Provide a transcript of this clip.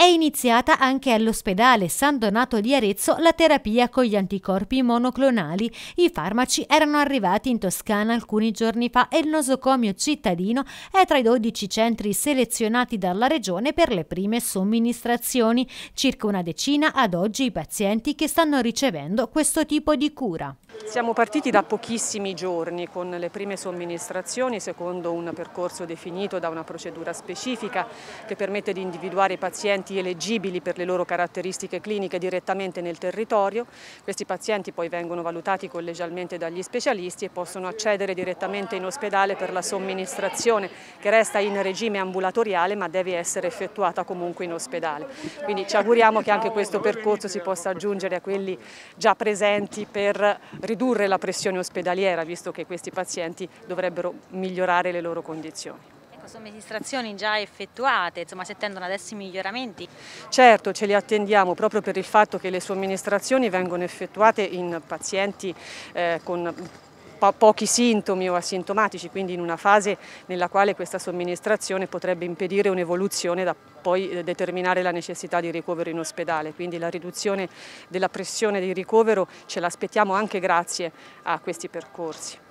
È iniziata anche all'ospedale San Donato di Arezzo la terapia con gli anticorpi monoclonali. I farmaci erano arrivati in Toscana alcuni giorni fa e il nosocomio cittadino è tra i 12 centri selezionati dalla regione per le prime somministrazioni, circa una decina ad oggi i pazienti che stanno ricevendo questo tipo di cura. Siamo partiti da pochissimi giorni con le prime somministrazioni secondo un percorso definito da una procedura specifica che permette di individuare i pazienti elegibili per le loro caratteristiche cliniche direttamente nel territorio. Questi pazienti poi vengono valutati collegialmente dagli specialisti e possono accedere direttamente in ospedale per la somministrazione che resta in regime ambulatoriale ma deve essere effettuata comunque in ospedale. Quindi ci auguriamo che anche questo percorso si possa aggiungere a quelli già presenti per ridurre ridurre la pressione ospedaliera, visto che questi pazienti dovrebbero migliorare le loro condizioni ecco, somministrazioni già effettuate, insomma si attendono adesso miglioramenti? Certo, ce li attendiamo proprio per il fatto che le somministrazioni vengono effettuate in pazienti eh, con po pochi sintomi o asintomatici, quindi in una fase nella quale questa somministrazione potrebbe impedire un'evoluzione da poi eh, determinare la necessità di ricovero in ospedale, quindi la riduzione della pressione di ricovero ce l'aspettiamo anche grazie a questi percorsi.